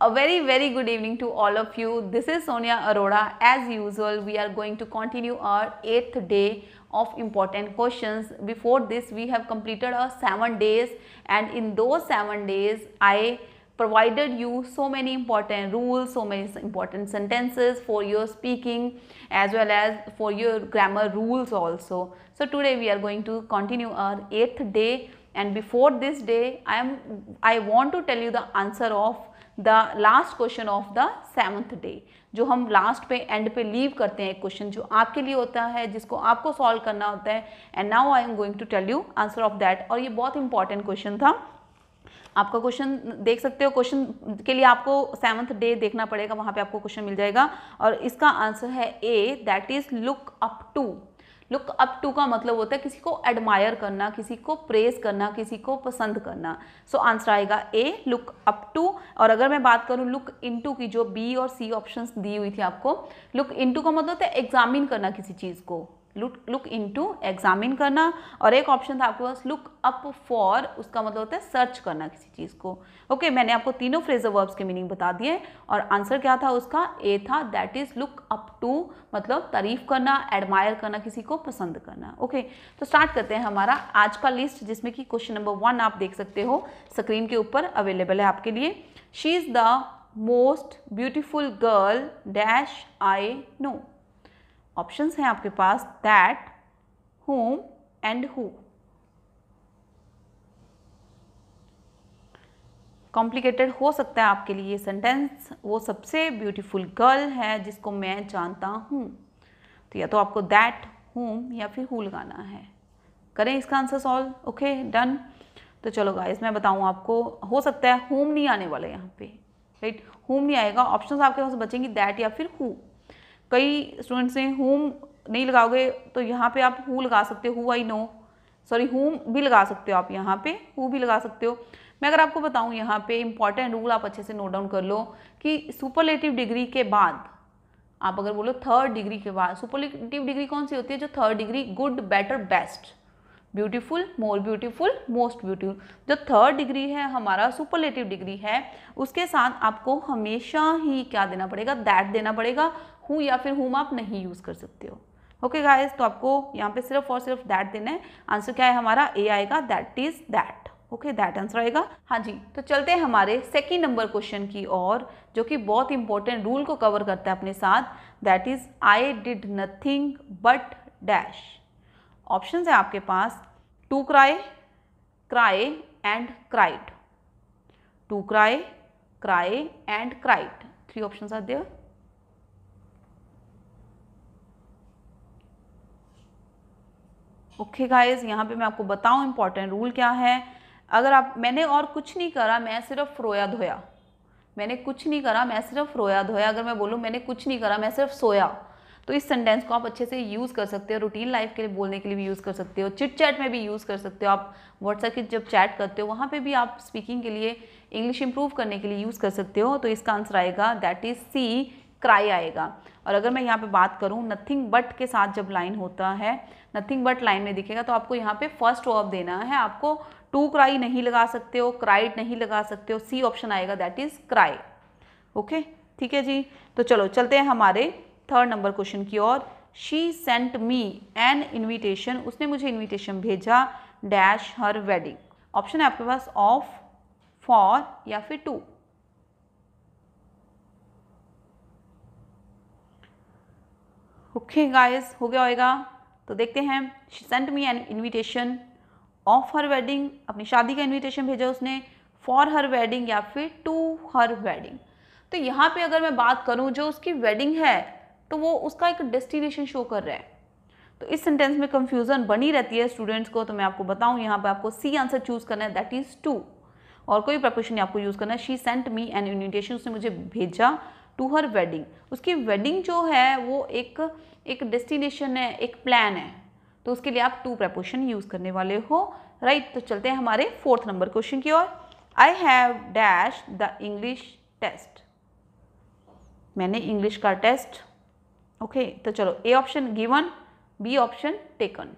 A very very good evening to all of you. This is Sonia Arora. As usual we are going to continue our 8th day of important questions. Before this we have completed our 7 days and in those 7 days I provided you so many important rules, so many important sentences for your speaking as well as for your grammar rules also. So today we are going to continue our 8th day and before this day I am I want to tell you the answer of the last question of the seventh day जो हम last पे and पे leave करते हैं एक question जो आपके लिए होता है जिसको आपको सॉल्व करना होता है and now I am going to tell you answer of that और ये बहुत इंपॉर्टेंट क्वेश्चन था आपका क्वेश्चन देख सकते हो क्वेश्चन के लिए आपको सेवन्थ डे देखना पड़ेगा वहाँ पे आपको क्वेश्चन मिल जाएगा और इसका आंसर है A that is look up to look up to का मतलब होता है किसी को एडमायर करना किसी को प्रेस करना किसी को पसंद करना सो so, आंसर आएगा ए लुक अप टू और अगर मैं बात करूँ लुक टू की जो बी और सी ऑप्शन दी हुई थी आपको लुक टू का मतलब होता है एग्जामिन करना किसी चीज़ को लुक लुक टू एग्जामिन करना और एक ऑप्शन था आपके पास लुक अप फॉर उसका मतलब होता है सर्च करना किसी चीज़ को ओके okay, मैंने आपको तीनों फ्रेजर वर्ब्स के मीनिंग बता दिए और आंसर क्या था उसका ए था that is look up to मतलब तारीफ करना एडमायर करना किसी को पसंद करना ओके okay, तो स्टार्ट करते हैं हमारा आज का लिस्ट जिसमें कि क्वेश्चन नंबर वन आप देख सकते हो स्क्रीन के ऊपर अवेलेबल है आपके लिए she is the most beautiful girl dash I know options हैं आपके पास that whom and who complicated हो सकता है आपके लिए सेंटेंस वो सबसे ब्यूटीफुल गर्ल है जिसको मैं जानता हूँ तो या तो आपको दैट होम या फिर हु लगाना है करें इसका आंसर सॉल्व ओके डन तो चलो गाइस मैं बताऊँ आपको हो सकता है होम नहीं आने वाला यहाँ पे राइट होम नहीं आएगा ऑप्शंस आपके पास बचेंगी दैट या फिर हु कई स्टूडेंट्स हैं होम नहीं लगाओगे तो यहाँ पे आप हु लगा सकते हो who I know sorry whom भी लगा सकते हो आप यहाँ पे हु भी लगा सकते हो मैं अगर आपको बताऊँ यहाँ पे इंपॉर्टेंट रूल आप अच्छे से नोट डाउन कर लो कि सुपरलेटिव डिग्री के बाद आप अगर बोलो थर्ड डिग्री के बाद सुपरलेटिव डिग्री कौन सी होती है जो third degree good better best beautiful more beautiful most beautiful जो थर्ड डिग्री है हमारा सुपरलेटिव डिग्री है उसके साथ आपको हमेशा ही क्या देना पड़ेगा दैट देना पड़ेगा हु या फिर हुम आप नहीं यूज़ कर सकते हो ओके okay गाइस तो आपको यहाँ पे सिर्फ और सिर्फ दैट देना है आंसर क्या है हमारा ए आएगा that is that okay that answer आएगा हाँ जी तो चलते हैं हमारे सेकेंड नंबर क्वेश्चन की और जो कि बहुत इंपॉर्टेंट रूल को कवर करता है अपने साथ that is I did nothing but dash option है आपके पास to cry cry and cried to cry cry and cried three option are okay guys यहाँ पे मैं आपको बताऊँ इम्पॉर्टेंट रूल क्या है अगर आप मैंने और कुछ नहीं करा मैं सिर्फ रोया धोया मैंने कुछ नहीं करा मैं सिर्फ रोया धोया अगर मैं बोलूँ मैंने कुछ नहीं करा मैं सिर्फ सोया तो इस सेंटेंस को आप अच्छे से यूज़ कर सकते हो रूटीन लाइफ के लिए बोलने के लिए भी यूज़ कर सकते हो चिट चैट में भी यूज़ कर सकते हो आप व्हाट्सएप की जब चैट करते हो वहाँ पर भी आप स्पीकिंग के लिए इंग्लिश इंप्रूव करने के लिए यूज़ कर सकते हो तो इसका आंसर आएगा दैट इज़ सी क्राई आएगा और अगर मैं यहाँ पे बात करूँ नथिंग बट के साथ जब लाइन होता है नथिंग बट लाइन में दिखेगा तो आपको यहाँ पे फर्स्ट ऑफ देना है आपको टू क्राई नहीं लगा सकते हो क्राइड नहीं लगा सकते हो सी ऑप्शन आएगा दैट इज़ क्राई ओके ठीक है जी तो चलो चलते हैं हमारे थर्ड नंबर क्वेश्चन की ओर she sent me an invitation उसने मुझे इन्विटेशन भेजा डैश हर वेडिंग ऑप्शन है आपके पास ऑफ फॉर या फिर टू ओके गाइस हो गया होएगा तो देखते हैं she sent me an invitation of her wedding अपनी शादी का इन्विटेशन भेजा उसने फॉर हर वेडिंग या फिर टू हर वेडिंग तो यहाँ पे अगर मैं बात करूँ जो उसकी वेडिंग है तो वो उसका एक डेस्टिनेशन शो कर रहा है तो इस सेंटेंस में कंफ्यूजन बनी रहती है स्टूडेंट्स को तो मैं आपको बताऊं यहाँ पे आपको सी आंसर चूज करना है दैट इज़ टू और कोई प्रपोशन नहीं आपको यूज़ करना है she sent me an invitation उसने मुझे भेजा टू हर वेडिंग उसकी वेडिंग जो है वो एक एक डेस्टिनेशन है एक प्लान है तो उसके लिए आप टू प्रपोशन यूज़ करने वाले हो राइट तो चलते हैं हमारे फोर्थ नंबर क्वेश्चन की ओर I have dash the English test मैंने इंग्लिश का टेस्ट ओके तो चलो A option given B option taken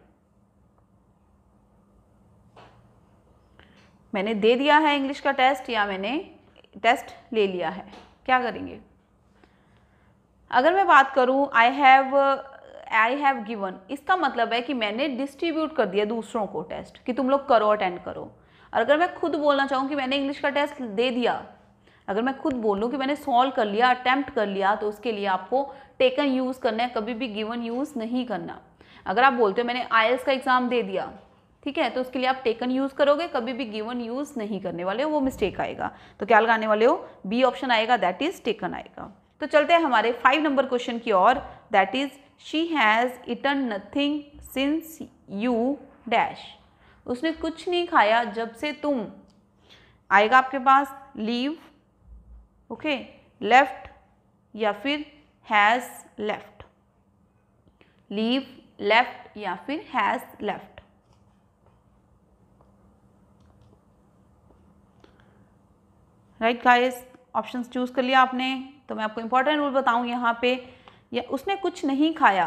मैंने दे दिया है इंग्लिश का टेस्ट या मैंने टेस्ट ले लिया है क्या करेंगे अगर मैं बात करूं I have I have given इसका मतलब है कि मैंने डिस्ट्रीब्यूट कर दिया दूसरों को टेस्ट कि तुम लोग करो अटेंड करो और अगर मैं खुद बोलना चाहूँ कि मैंने इंग्लिश का टेस्ट दे दिया अगर मैं खुद बोलूँ कि मैंने सॉल्व कर लिया अटैम्प्ट कर लिया तो उसके लिए आपको टेकन यूज़ करना है कभी भी गिवन यूज़ नहीं करना अगर आप बोलते हो मैंने आई का एग्ज़ाम दे दिया ठीक है तो उसके लिए आप टेकन यूज़ करोगे कभी भी गिवन यूज़ नहीं करने वाले हो वो मिस्टेक आएगा तो क्या लगाने वाले हो बी ऑप्शन आएगा दैट इज़ टेकन आएगा तो चलते हैं हमारे फाइव नंबर क्वेश्चन की ओर that is she has eaten nothing since you dash उसने कुछ नहीं खाया जब से तुम आएगा आपके पास लीव ओके लेफ्ट या फिर हैज़ लेफ्ट लीव लेफ्ट या फिर has left right guys options choose कर लिया आपने तो मैं आपको इंपॉर्टेंट रूल बताऊं यहाँ पे या उसने कुछ नहीं खाया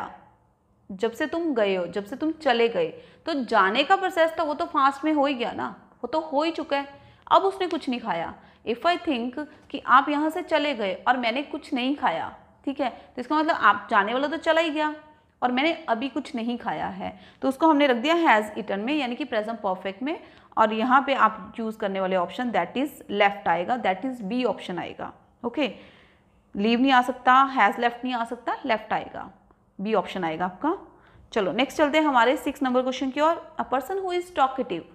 जब से तुम गए हो जब से तुम चले गए तो जाने का प्रोसेस तो वो तो फास्ट में हो ही गया ना वो तो हो ही चुका है अब उसने कुछ नहीं खाया इफ़ आई थिंक कि आप यहाँ से चले गए और मैंने कुछ नहीं खाया ठीक है तो इसका मतलब आप जाने वाला तो चला ही गया और मैंने अभी कुछ नहीं खाया है तो उसको हमने रख दिया हैज़ इटन में यानी कि प्रेजेंट परफेक्ट में और यहाँ पे आप चूज़ करने वाले ऑप्शन दैट इज़ लेफ़्ट आएगा दैट इज़ बी ऑप्शन आएगा ओके लीव नहीं आ सकता हैज़ लेफ़्ट नहीं आ सकता लेफ़्ट आएगा बी ऑप्शन आएगा आपका चलो नेक्स्ट चलते हैं हमारे सिक्स नंबर क्वेश्चन की ओर a person who is talkative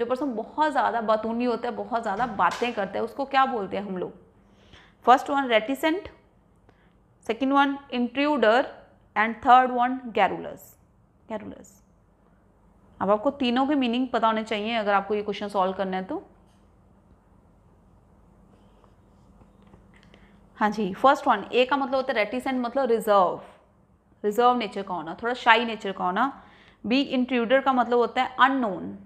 जो पर्सन बहुत ज़्यादा बतूनी होता है बहुत ज़्यादा बातें करते हैं उसको क्या बोलते हैं हम लोग first one reticent second one intruder and third one garrulous garrulous अब आपको तीनों के मीनिंग पता होने चाहिए अगर आपको ये क्वेश्चन सॉल्व करना है तो हाँ जी फर्स्ट वन ए का मतलब होता है रेटिसेंट मतलब रिजर्व रिजर्व नेचर का होना थोड़ा शाई नेचर का होना बी इंट्रूडर का मतलब होता है अननोन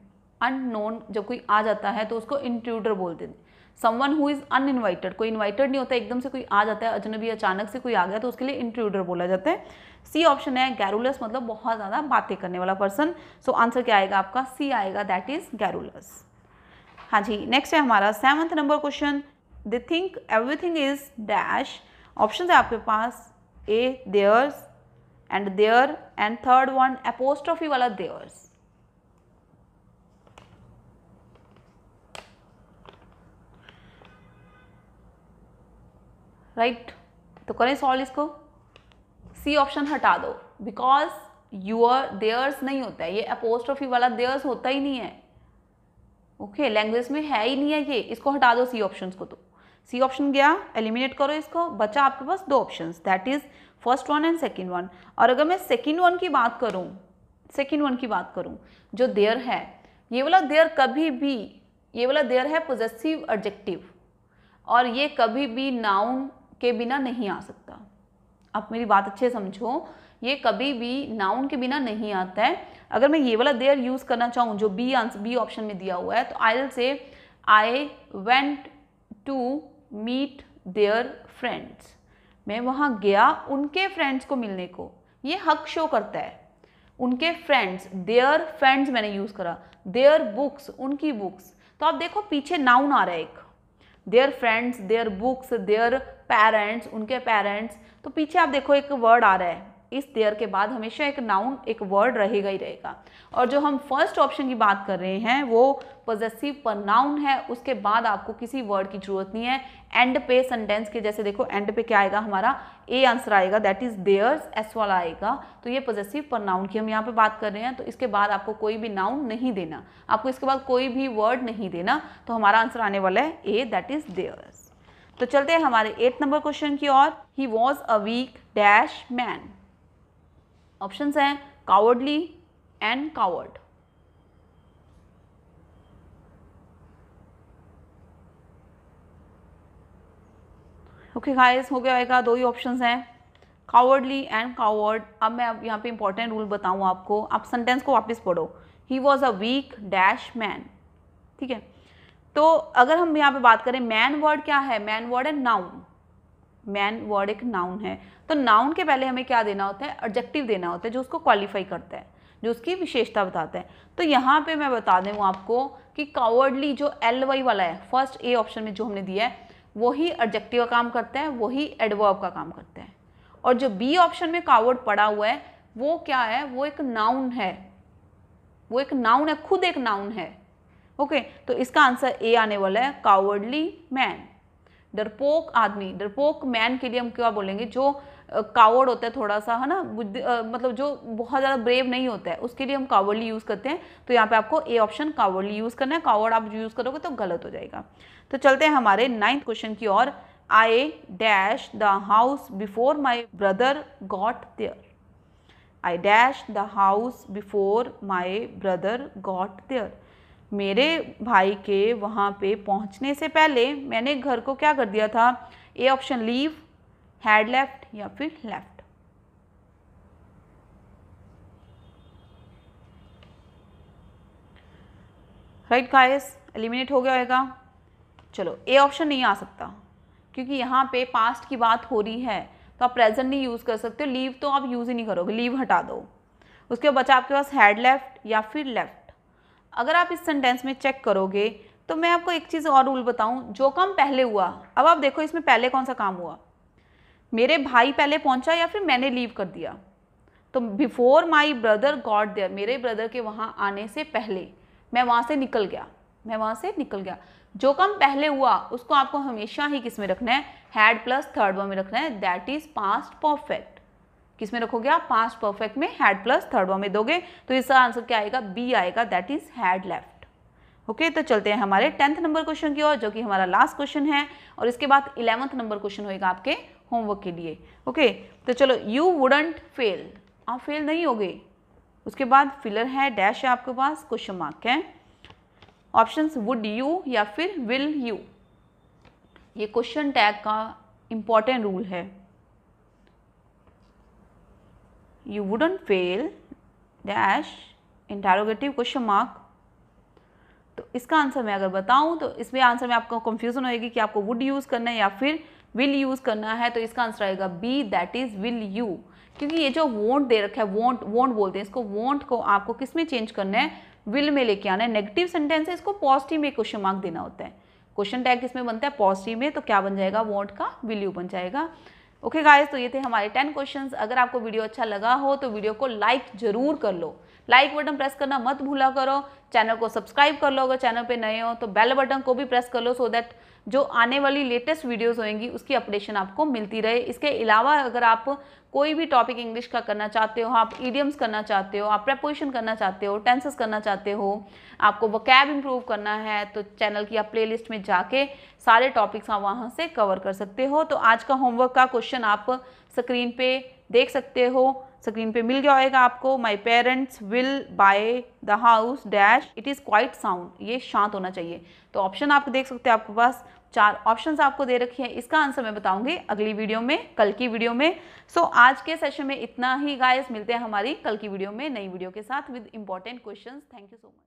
अननोन जब कोई आ जाता है तो उसको इंट्रूडर बोल देते हैं someone who is uninvited कोई इन्वाइटेड नहीं होता एकदम से कोई आ जाता है अजनबी अचानक से कोई आ गया तो उसके लिए इंट्रूडर बोला जाता है सी ऑप्शन है गैरुलस मतलब बहुत ज़्यादा बातें करने वाला पर्सन सो आंसर क्या आएगा आपका सी आएगा दैट इज़ गैरुलस हाँ जी नेक्स्ट है हमारा seventh number question they think everything is dash option है आपके पास A theirs and there and third one apostrophe वाला देयर्स राइट तो करें सॉल्व इसको सी ऑप्शन हटा दो बिकॉज यूअर देयर्स नहीं होता है ये अपोस्ट्रोफी वाला देयर्स होता ही नहीं है ओके okay, लैंग्वेज में है ही नहीं है ये इसको हटा दो सी ऑप्शन को तो सी ऑप्शन गया एलिमिनेट करो इसको बचा आपके पास दो option that is first one and second one और अगर मैं सेकेंड वन की बात करूँ सेकेंड वन की बात करूँ जो देयर है ये वाला देयर कभी भी ये वाला देयर है पोजेसिव एडजेक्टिव और ये कभी भी नाउन के बिना नहीं आ सकता आप मेरी बात अच्छे समझो ये कभी भी नाउन के बिना नहीं आता है अगर मैं ये वाला देयर यूज़ करना चाहूँ जो बी आंसर बी ऑप्शन में दिया हुआ है तो I will say I went to meet their friends मैं वहाँ गया उनके फ्रेंड्स को मिलने को ये हक शो करता है उनके फ्रेंड्स देयर फ्रेंड्स मैंने यूज़ करा देयर बुक्स उनकी बुक्स तो आप देखो पीछे नाउन आ रहा है एक their friends their books their parents उनके पेरेंट्स तो पीछे आप देखो एक वर्ड आ रहा है इस देयर के बाद हमेशा एक नाउन एक वर्ड रहेगा ही रहेगा और जो हम फर्स्ट ऑप्शन की बात कर रहे हैं वो पोजेसिव पर नाउन है उसके बाद आपको किसी वर्ड की जरूरत नहीं है एंड पे सेंटेंस के जैसे देखो एंड पे क्या आएगा हमारा ए आंसर आएगा दैट इज देयर्स एस वाला आएगा तो ये पोजेसिव पर नाउन की हम यहाँ पे बात कर रहे हैं तो इसके बाद आपको कोई भी नाउन नहीं देना आपको इसके बाद कोई भी वर्ड नहीं देना तो हमारा आंसर आने वाला है ए दैट इज देयर्स तो चलते हैं हमारे एट नंबर क्वेश्चन की ओर he was a weak dash man option हैं cowardly and coward okay guys हो गया आएगा दो ही ऑप्शंस हैं कावर्डली एंड कावर्ड अब मैं अब यहाँ पे इंपॉर्टेंट रूल बताऊँ आपको आप सेंटेंस को वापस पढ़ो he was a weak dash man ठीक है तो अगर हम यहाँ पे बात करें मैन वर्ड क्या है मैन वर्ड है नाउन मैन वर्ड एक नाउन है तो नाउन के पहले हमें क्या देना होता है ऑब्जेक्टिव देना होता है जो उसको क्वालिफाई करता है जो उसकी विशेषता बताता है तो यहाँ पे मैं बता दूँ आपको कि कावर्डली जो एल वाई वाला है फर्स्ट ए ऑप्शन में जो हमने दिया है वही ऑब्जेक्टिव का काम करता है वही एडवर्ब का काम करता है और जो बी ऑप्शन में कावर्ड पड़ा हुआ है वो क्या है वो एक नाउन है वो एक नाउन है खुद एक नाउन है ओके okay, तो इसका आंसर ए आने वाला है कावर्डली मैन डरपोक आदमी डरपोक मैन के लिए हम क्या बोलेंगे जो कावर्ड होता है थोड़ा सा है ना बुद्धि मतलब जो बहुत ज़्यादा ब्रेव नहीं होता है उसके लिए हम कावर्डली यूज़ करते हैं तो यहाँ पे आपको ए ऑप्शन कावर्डली यूज़ करना है कावर्ड आप यूज़ करोगे तो गलत हो जाएगा तो चलते हैं हमारे नाइन्थ क्वेश्चन की ओर I dash the house before my brother got there I dash the house before my brother got there मेरे भाई के वहाँ पे पहुँचने से पहले मैंने घर को क्या कर दिया था A option leave had left या फिर लेफ्ट राइट गाइस एलिमिनेट हो गया होगा चलो ए ऑप्शन नहीं आ सकता क्योंकि यहाँ पे पास्ट की बात हो रही है तो आप प्रेजेंट नहीं यूज़ कर सकते हो लीव तो आप यूज़ ही नहीं करोगे लीव हटा दो उसके बचा आपके पास हैड लेफ्ट या फिर लेफ्ट अगर आप इस सेंटेंस में चेक करोगे तो मैं आपको एक चीज़ और रूल बताऊं जो काम पहले हुआ अब आप देखो इसमें पहले कौन सा काम हुआ मेरे भाई पहले पहुंचा या फिर मैंने लीव कर दिया तो before my brother got there मेरे ब्रदर के वहाँ आने से पहले मैं वहाँ से निकल गया मैं वहाँ से निकल गया जो काम पहले हुआ उसको आपको हमेशा ही किस में रखना है हैड प्लस थर्ड वन में रखना है दैट इज़ पास्ट परफेक्ट किस में रखोगे आप पास्ट परफेक्ट में हैड प्लस थर्ड वो में दोगे तो इसका आंसर क्या आएगा बी आएगा that is had left okay तो चलते हैं हमारे टेंथ नंबर क्वेश्चन की ओर जो कि हमारा लास्ट क्वेश्चन है और इसके बाद इलेवंथ नंबर क्वेश्चन होएगा आपके होमवर्क के लिए ओके तो चलो यू वुडंट फेल आप फेल नहीं हो गए उसके बाद फिलर है डैश है आपके पास क्वेश्चन मार्क है ऑप्शन वुड यू या फिर विल यू ये क्वेश्चन टैग का इंपॉर्टेंट रूल है you wouldn't fail dash interrogative question mark तो इसका आंसर मैं अगर बताऊं तो इसमें आंसर में आपको कंफ्यूजन होएगी कि आपको वुड यूज़ करना है या फिर विल यूज़ करना है तो इसका आंसर आएगा B that is will you क्योंकि ये जो वोंट दे रखा है वोंट वोंट बोलते हैं इसको वोंट को आपको किस में चेंज करना है विल में लेके आना है नेगेटिव सेंटेंस है इसको पॉजिटिव में क्वेश्चन मार्क देना होता है क्वेश्चन टैग किसमें बनता है पॉजिटिव में तो क्या बन जाएगा वोंट का विल यू बन जाएगा ओके okay गाइस तो ये थे हमारे टेन क्वेश्चंस अगर आपको वीडियो अच्छा लगा हो तो वीडियो को लाइक जरूर कर लो लाइक बटन प्रेस करना मत भूला करो चैनल को सब्सक्राइब कर लो अगर चैनल पे नए हो तो बेल बटन को भी प्रेस कर लो सो so दैट जो आने वाली लेटेस्ट वीडियोस होंगी उसकी अपडेशन आपको मिलती रहे इसके अलावा अगर आप कोई भी टॉपिक इंग्लिश का करना चाहते हो आप ईडियम्स करना चाहते हो आप प्रपोजिशन करना चाहते हो टेंसेस करना चाहते हो आपको वकैब इम्प्रूव करना है तो चैनल की आप प्ले में जाके सारे टॉपिक्स आप वहाँ से कवर कर सकते हो तो आज का होमवर्क का क्वेश्चन आप स्क्रीन पे देख सकते हो स्क्रीन पे मिल गया होगा आपको my parents will buy the house dash it is quite sound ये शांत होना चाहिए तो ऑप्शन आप देख सकते हैं आपके पास चार ऑप्शंस आपको दे रखी हैं इसका आंसर मैं बताऊंगी अगली वीडियो में कल की वीडियो में सो so, आज के सेशन में इतना ही गाइस मिलते हैं हमारी कल की वीडियो में नई वीडियो के साथ with important questions thank you so much